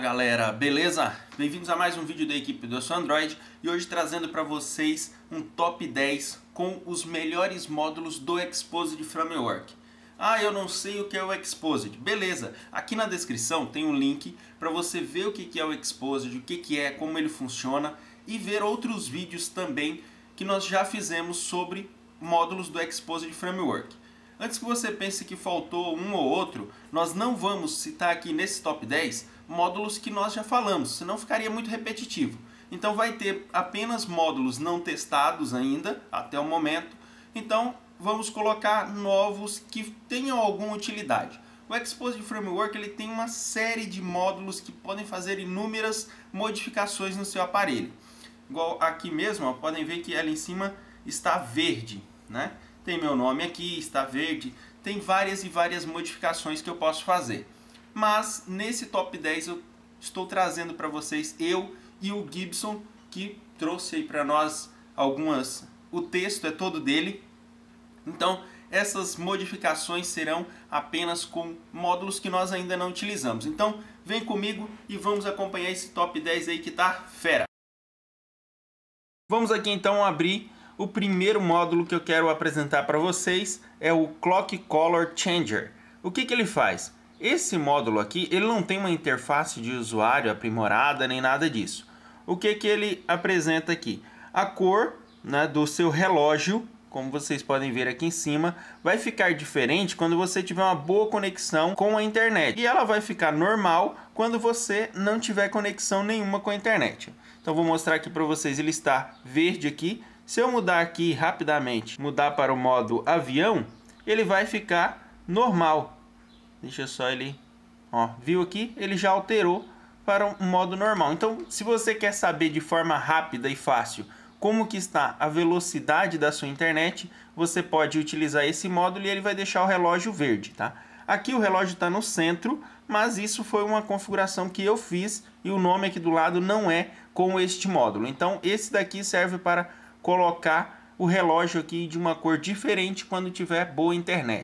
galera, beleza? Bem-vindos a mais um vídeo da equipe do seu Android e hoje trazendo para vocês um top 10 com os melhores módulos do Exposed Framework. Ah, eu não sei o que é o Exposed. Beleza, aqui na descrição tem um link para você ver o que é o Exposed, o que é, como ele funciona e ver outros vídeos também que nós já fizemos sobre módulos do Exposed Framework. Antes que você pense que faltou um ou outro, nós não vamos citar aqui nesse top 10 módulos que nós já falamos, senão ficaria muito repetitivo. Então vai ter apenas módulos não testados ainda, até o momento. Então vamos colocar novos que tenham alguma utilidade. O Exposed Framework ele tem uma série de módulos que podem fazer inúmeras modificações no seu aparelho. Igual aqui mesmo, ó, podem ver que ela em cima está verde. Né? Tem meu nome aqui, está verde. Tem várias e várias modificações que eu posso fazer mas nesse top 10 eu estou trazendo para vocês eu e o Gibson que trouxe aí para nós algumas o texto é todo dele. Então, essas modificações serão apenas com módulos que nós ainda não utilizamos. Então, vem comigo e vamos acompanhar esse top 10 aí que tá fera. Vamos aqui então abrir o primeiro módulo que eu quero apresentar para vocês é o Clock Color Changer. O que, que ele faz? Esse módulo aqui, ele não tem uma interface de usuário aprimorada nem nada disso. O que, que ele apresenta aqui? A cor né, do seu relógio, como vocês podem ver aqui em cima, vai ficar diferente quando você tiver uma boa conexão com a internet. E ela vai ficar normal quando você não tiver conexão nenhuma com a internet. Então vou mostrar aqui para vocês, ele está verde aqui. Se eu mudar aqui rapidamente, mudar para o modo avião, ele vai ficar normal. Deixa só ele... Ó, viu aqui? Ele já alterou para um modo normal. Então, se você quer saber de forma rápida e fácil como que está a velocidade da sua internet, você pode utilizar esse módulo e ele vai deixar o relógio verde, tá? Aqui o relógio está no centro, mas isso foi uma configuração que eu fiz e o nome aqui do lado não é com este módulo. Então, esse daqui serve para colocar o relógio aqui de uma cor diferente quando tiver boa internet.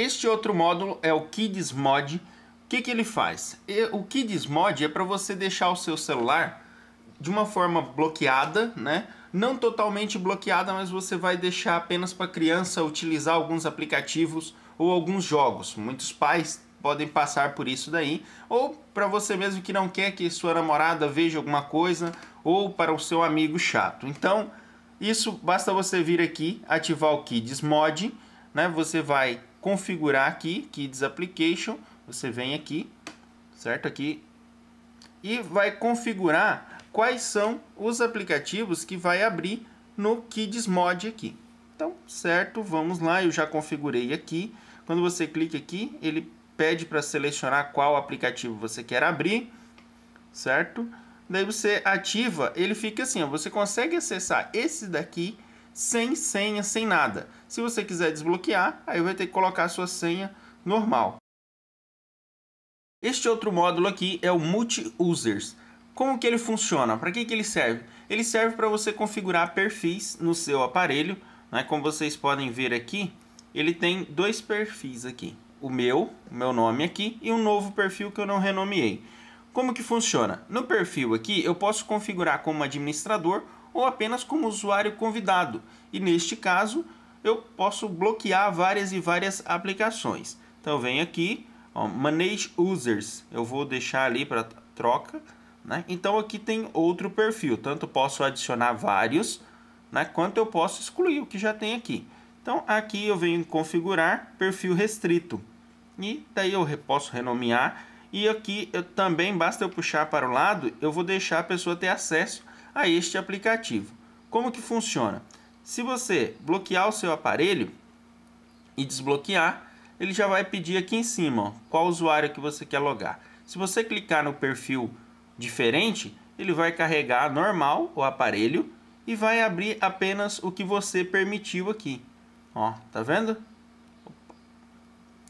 Este outro módulo é o Kids Mod. O que, que ele faz? O Kids Mod é para você deixar o seu celular de uma forma bloqueada, né? Não totalmente bloqueada, mas você vai deixar apenas para criança utilizar alguns aplicativos ou alguns jogos. Muitos pais podem passar por isso daí, ou para você mesmo que não quer que sua namorada veja alguma coisa, ou para o seu amigo chato. Então, isso basta você vir aqui, ativar o Kids Mod, né? Você vai configurar aqui, Kids Application, você vem aqui, certo? Aqui, e vai configurar quais são os aplicativos que vai abrir no Kids Mod aqui. Então, certo, vamos lá, eu já configurei aqui. Quando você clica aqui, ele pede para selecionar qual aplicativo você quer abrir, certo? Daí você ativa, ele fica assim, ó, você consegue acessar esse daqui sem senha, sem nada. Se você quiser desbloquear, aí vai ter que colocar a sua senha normal. Este outro módulo aqui é o Multi-Users. Como que ele funciona? Para que, que ele serve? Ele serve para você configurar perfis no seu aparelho. Né? Como vocês podem ver aqui, ele tem dois perfis aqui. O meu, o meu nome aqui, e um novo perfil que eu não renomeei. Como que funciona? No perfil aqui, eu posso configurar como administrador ou apenas como usuário convidado. E neste caso, eu posso bloquear várias e várias aplicações. Então vem aqui, ó, Manage Users, eu vou deixar ali para troca. Né? Então aqui tem outro perfil, tanto posso adicionar vários, né? quanto eu posso excluir o que já tem aqui. Então aqui eu venho em configurar perfil restrito. E daí eu posso renomear. E aqui eu também basta eu puxar para o lado, eu vou deixar a pessoa ter acesso a este aplicativo. Como que funciona? Se você bloquear o seu aparelho e desbloquear, ele já vai pedir aqui em cima ó, qual usuário que você quer logar. Se você clicar no perfil diferente, ele vai carregar normal o aparelho e vai abrir apenas o que você permitiu aqui. Ó, tá vendo?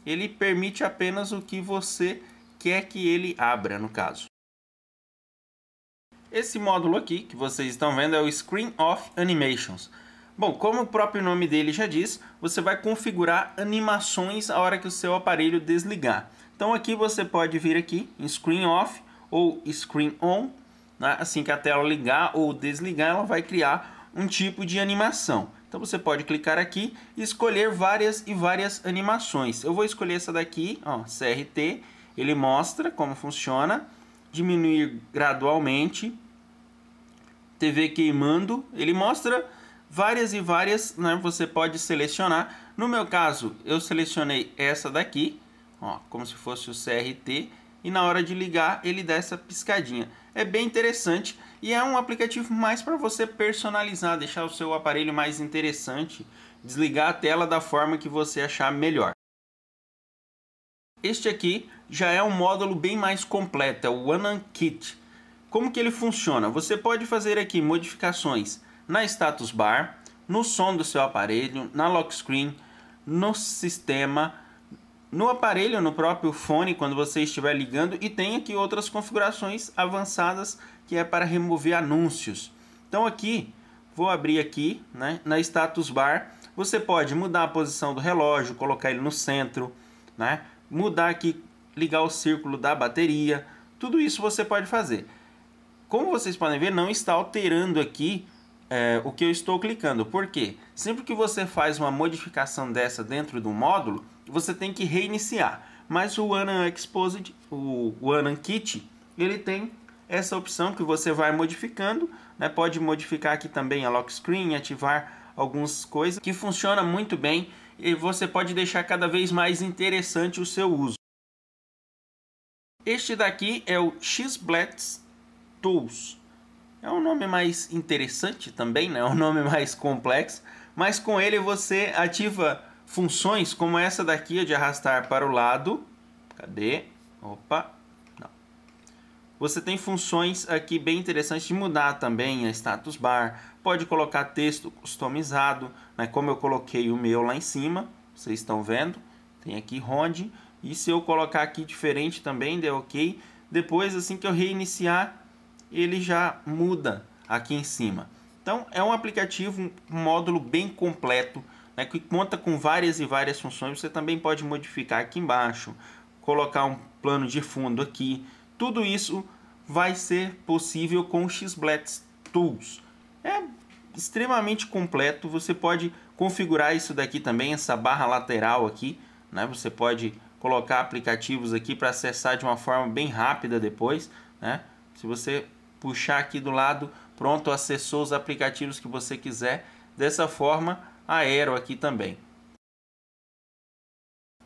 Ele permite apenas o que você quer que ele abra, no caso. Esse módulo aqui que vocês estão vendo é o Screen Off Animations. Bom, como o próprio nome dele já diz, você vai configurar animações a hora que o seu aparelho desligar. Então aqui você pode vir aqui em Screen Off ou Screen On, né? assim que a tela ligar ou desligar, ela vai criar um tipo de animação. Então você pode clicar aqui e escolher várias e várias animações. Eu vou escolher essa daqui, ó, CRT, ele mostra como funciona diminuir gradualmente. TV queimando, ele mostra várias e várias, né? Você pode selecionar. No meu caso, eu selecionei essa daqui, ó, como se fosse o CRT, e na hora de ligar ele dá essa piscadinha. É bem interessante e é um aplicativo mais para você personalizar, deixar o seu aparelho mais interessante, desligar a tela da forma que você achar melhor. Este aqui já é um módulo bem mais completo, é o Kit. Como que ele funciona? Você pode fazer aqui modificações na status bar, no som do seu aparelho, na lock screen, no sistema, no aparelho, no próprio fone, quando você estiver ligando, e tem aqui outras configurações avançadas que é para remover anúncios. Então aqui, vou abrir aqui, né, na status bar, você pode mudar a posição do relógio, colocar ele no centro, né? mudar aqui, ligar o círculo da bateria, tudo isso você pode fazer. Como vocês podem ver, não está alterando aqui é, o que eu estou clicando. Por quê? Sempre que você faz uma modificação dessa dentro do módulo, você tem que reiniciar. Mas o Anan Exposed, o, o Anan Kit, ele tem essa opção que você vai modificando. Né? Pode modificar aqui também a lock screen, ativar algumas coisas que funciona muito bem e você pode deixar cada vez mais interessante o seu uso. Este daqui é o Xblats Tools. É um nome mais interessante também, né? É um nome mais complexo, mas com ele você ativa funções como essa daqui de arrastar para o lado. Cadê? Opa. Você tem funções aqui bem interessantes de mudar também a status bar, pode colocar texto customizado, mas como eu coloquei o meu lá em cima, vocês estão vendo, tem aqui ronde E se eu colocar aqui diferente também, deu OK. Depois, assim que eu reiniciar, ele já muda aqui em cima. Então, é um aplicativo, um módulo bem completo, né, que conta com várias e várias funções. Você também pode modificar aqui embaixo, colocar um plano de fundo aqui. Tudo isso vai ser possível com o Xblets Tools. É extremamente completo. Você pode configurar isso daqui também, essa barra lateral aqui, né? Você pode colocar aplicativos aqui para acessar de uma forma bem rápida depois, né? Se você puxar aqui do lado, pronto, acessou os aplicativos que você quiser. Dessa forma, aero aqui também.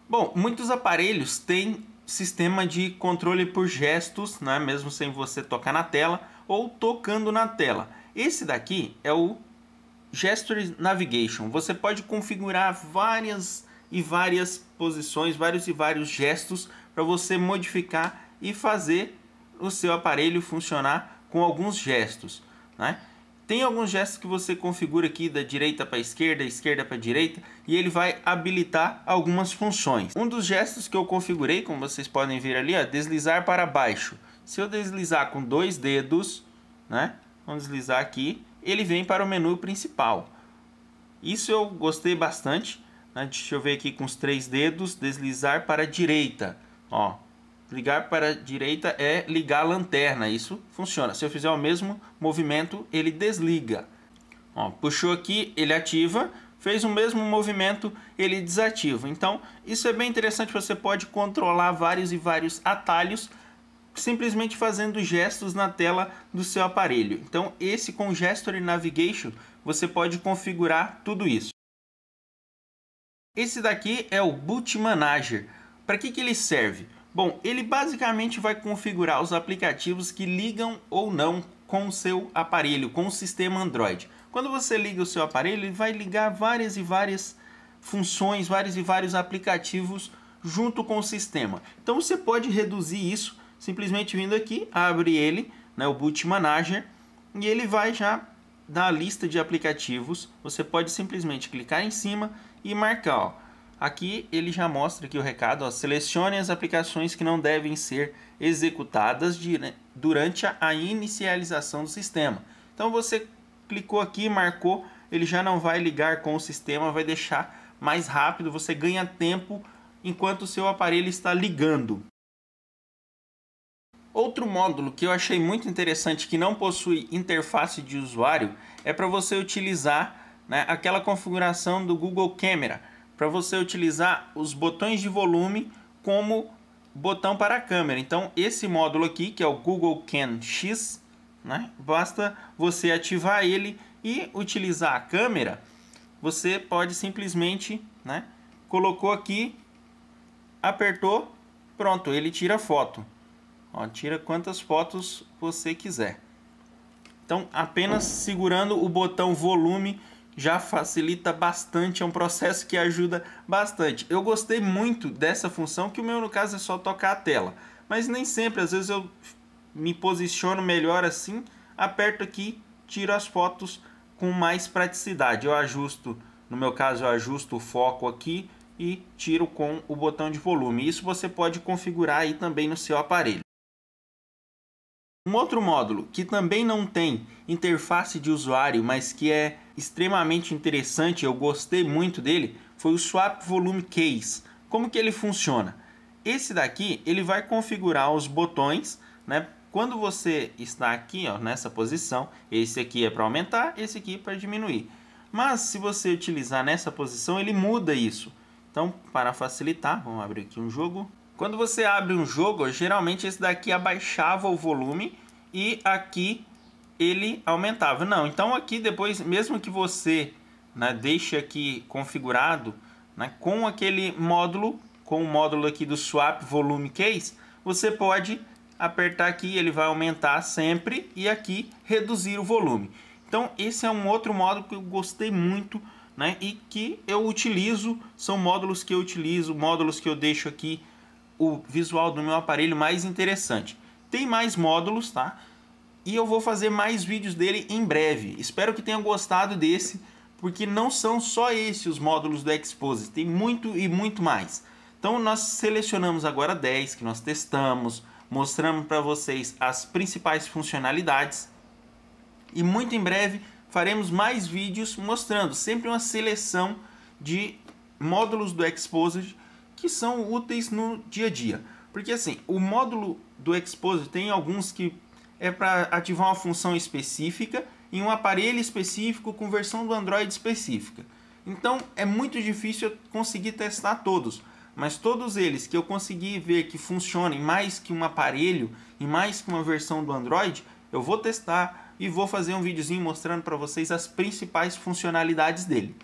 Bom, muitos aparelhos têm sistema de controle por gestos, né? mesmo sem você tocar na tela ou tocando na tela. Esse daqui é o Gesture Navigation. Você pode configurar várias e várias posições, vários e vários gestos para você modificar e fazer o seu aparelho funcionar com alguns gestos. Né? Tem alguns gestos que você configura aqui da direita para esquerda, esquerda para direita, e ele vai habilitar algumas funções. Um dos gestos que eu configurei, como vocês podem ver ali, é deslizar para baixo. Se eu deslizar com dois dedos, né, Vamos deslizar aqui. Ele vem para o menu principal. Isso eu gostei bastante. Né? Deixa eu ver aqui com os três dedos. Deslizar para a direita. Ó, ligar para a direita é ligar a lanterna. Isso funciona. Se eu fizer o mesmo movimento, ele desliga. Ó, puxou aqui, ele ativa. Fez o mesmo movimento, ele desativa. Então, isso é bem interessante. Você pode controlar vários e vários atalhos simplesmente fazendo gestos na tela do seu aparelho. Então, esse com Gesture Navigation, você pode configurar tudo isso. Esse daqui é o Boot Manager. Para que, que ele serve? Bom, ele basicamente vai configurar os aplicativos que ligam ou não com o seu aparelho, com o sistema Android. Quando você liga o seu aparelho, ele vai ligar várias e várias funções, vários e vários aplicativos junto com o sistema. Então você pode reduzir isso simplesmente vindo aqui, abre ele, né, o Boot Manager, e ele vai já da lista de aplicativos, você pode simplesmente clicar em cima e marcar. Ó. Aqui ele já mostra aqui o recado, ó, selecione as aplicações que não devem ser executadas durante a inicialização do sistema. Então você clicou aqui, marcou, ele já não vai ligar com o sistema, vai deixar mais rápido, você ganha tempo enquanto o seu aparelho está ligando. Outro módulo que eu achei muito interessante que não possui interface de usuário é para você utilizar né, aquela configuração do Google Camera, para você utilizar os botões de volume como botão para a câmera. Então esse módulo aqui, que é o Google Cam X, né, basta você ativar ele e utilizar a câmera, você pode simplesmente, né, colocou aqui, apertou, pronto, ele tira foto. Ó, tira quantas fotos você quiser. Então, apenas segurando o botão volume já facilita bastante, é um processo que ajuda bastante. Eu gostei muito dessa função, que o meu no caso é só tocar a tela. Mas nem sempre, às vezes eu me posiciono melhor assim, aperto aqui, tiro as fotos com mais praticidade. Eu ajusto, no meu caso eu ajusto o foco aqui e tiro com o botão de volume. Isso você pode configurar aí também no seu aparelho. Um outro módulo que também não tem interface de usuário, mas que é extremamente interessante, eu gostei muito dele, foi o Swap Volume Case. Como que ele funciona? Esse daqui, ele vai configurar os botões, né? Quando você está aqui, ó, nessa posição, esse aqui é para aumentar, esse aqui é para diminuir. Mas se você utilizar nessa posição, ele muda isso. Então, para facilitar, vamos abrir aqui um jogo. Quando você abre um jogo, geralmente esse daqui abaixava o volume e aqui ele aumentava. Não, então aqui depois, mesmo que você né, deixe aqui configurado, né, com aquele módulo, com o módulo aqui do Swap Volume Case, você pode apertar aqui, ele vai aumentar sempre e aqui reduzir o volume. Então esse é um outro módulo que eu gostei muito né, e que eu utilizo, são módulos que eu utilizo, módulos que eu deixo aqui o visual do meu aparelho mais interessante. Tem mais módulos, tá? E eu vou fazer mais vídeos dele em breve. Espero que tenham gostado desse, porque não são só esses os módulos do Expose, tem muito e muito mais. Então nós selecionamos agora 10 que nós testamos, mostramos para vocês as principais funcionalidades e muito em breve faremos mais vídeos mostrando sempre uma seleção de módulos do Exposed que são úteis no dia a dia. Porque assim, o módulo do Exposure tem alguns que é para ativar uma função específica em um aparelho específico com versão do Android específica. Então é muito difícil eu conseguir testar todos, mas todos eles que eu conseguir ver que funcionem mais que um aparelho e mais que uma versão do Android, eu vou testar e vou fazer um videozinho mostrando para vocês as principais funcionalidades dele.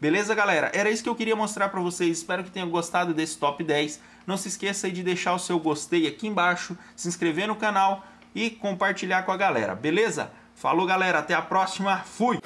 Beleza, galera? Era isso que eu queria mostrar para vocês. Espero que tenham gostado desse top 10. Não se esqueça aí de deixar o seu gostei aqui embaixo, se inscrever no canal e compartilhar com a galera, beleza? Falou, galera. Até a próxima. Fui!